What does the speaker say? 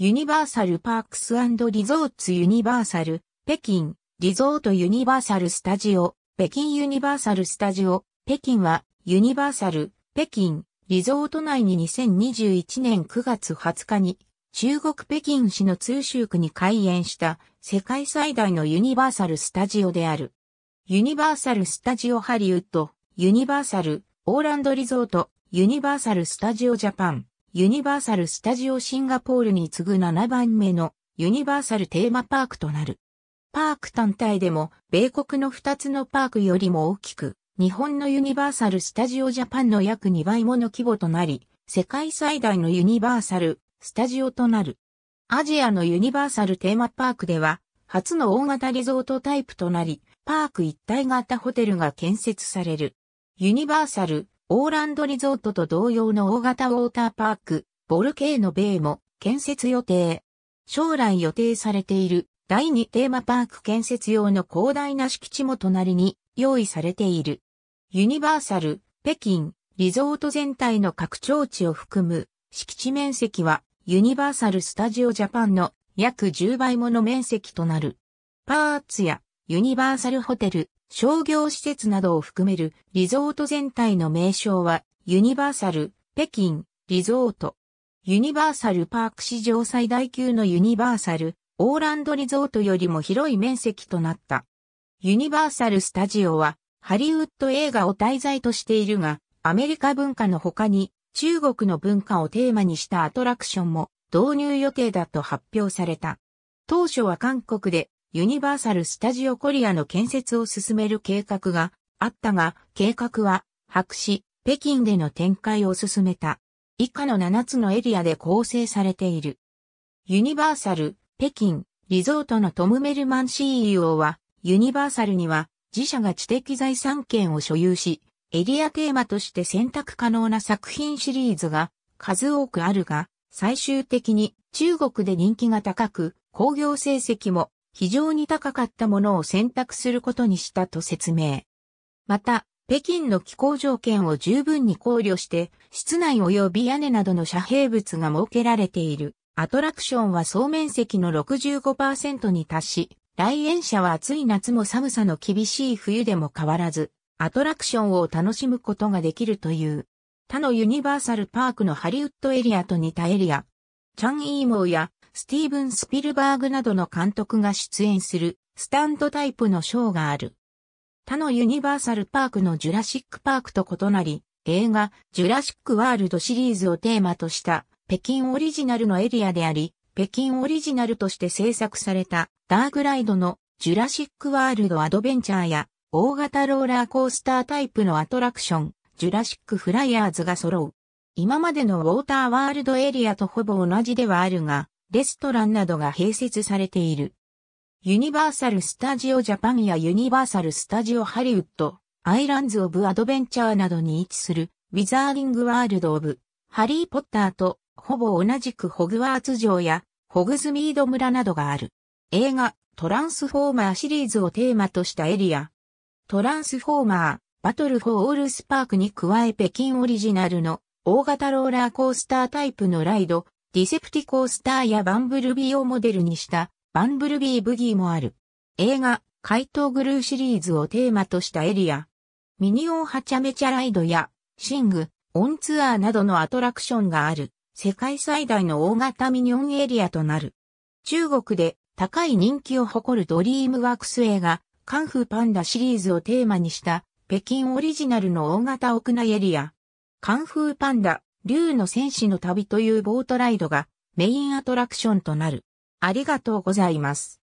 ユニバーサル・パークスリゾーツ・ユニバーサル、北京、リゾート・ユニバーサル・スタジオ、北京ユニバーサル・スタジオ、北京は、ユニバーサル、北京、リゾート内に2021年9月20日に、中国北京市の通州区に開園した世界最大のユニバーサル・スタジオである。ユニバーサル・スタジオハリウッド、ユニバーサル、オーランドリゾート、ユニバーサル・スタジオジャパン、ユニバーサル・スタジオ・シンガポールに次ぐ7番目のユニバーサル・テーマパークとなる。パーク単体でも、米国の2つのパークよりも大きく、日本のユニバーサル・スタジオ・ジャパンの約2倍もの規模となり、世界最大のユニバーサル・スタジオとなる。アジアのユニバーサル・テーマパークでは、初の大型リゾートタイプとなり、パーク一体型ホテルが建設される。ユニバーサルオーランドリゾートと同様の大型ウォーターパーク、ボルケーノベイも建設予定。将来予定されている第2テーマパーク建設用の広大な敷地も隣に用意されている。ユニバーサル、北京、リゾート全体の拡張地を含む敷地面積はユニバーサル・スタジオ・ジャパンの約10倍もの面積となる。パーツやユニバーサルホテル、商業施設などを含めるリゾート全体の名称はユニバーサル、北京、リゾート。ユニバーサルパーク史上最大級のユニバーサル、オーランドリゾートよりも広い面積となった。ユニバーサルスタジオはハリウッド映画を題材としているが、アメリカ文化の他に中国の文化をテーマにしたアトラクションも導入予定だと発表された。当初は韓国でユニバーサル・スタジオ・コリアの建設を進める計画があったが、計画は白紙、北京での展開を進めた。以下の7つのエリアで構成されている。ユニバーサル、北京、リゾートのトム・メルマン CEO は、ユニバーサルには自社が知的財産権を所有し、エリアテーマとして選択可能な作品シリーズが数多くあるが、最終的に中国で人気が高く、工業成績も非常に高かったものを選択することにしたと説明。また、北京の気候条件を十分に考慮して、室内及び屋根などの遮蔽物が設けられている。アトラクションは総面積の65%に達し、来園者は暑い夏も寒さの厳しい冬でも変わらず、アトラクションを楽しむことができるという。他のユニバーサルパークのハリウッドエリアと似たエリア。チャンイーモーやスティーブン・スピルバーグなどの監督が出演するスタンドタイプのショーがある。他のユニバーサルパークのジュラシックパークと異なり、映画ジュラシックワールドシリーズをテーマとした北京オリジナルのエリアであり、北京オリジナルとして制作されたダークライドのジュラシックワールドアドベンチャーや大型ローラーコースタータイプのアトラクション、ジュラシックフライヤーズが揃う。今までのウォーターワールドエリアとほぼ同じではあるが、レストランなどが併設されている。ユニバーサル・スタジオ・ジャパンやユニバーサル・スタジオ・ハリウッド、アイランズ・オブ・アドベンチャーなどに位置する、ウィザーリング・ワールド・オブ・ハリー・ポッターと、ほぼ同じくホグワーツ城や、ホグズミード村などがある。映画、トランスフォーマーシリーズをテーマとしたエリア。トランスフォーマー、バトル・フォー・オールスパークに加え北京オリジナルの大型ローラーコースタータイプのライド、ディセプティコースターやバンブルビーをモデルにしたバンブルビーブギーもある。映画、怪盗グルーシリーズをテーマとしたエリア。ミニオンハチャメチャライドや、シング、オンツアーなどのアトラクションがある、世界最大の大型ミニオンエリアとなる。中国で高い人気を誇るドリームワークス映画、カンフーパンダシリーズをテーマにした、北京オリジナルの大型屋内エリア。カンフーパンダ、竜の戦士の旅というボートライドがメインアトラクションとなる。ありがとうございます。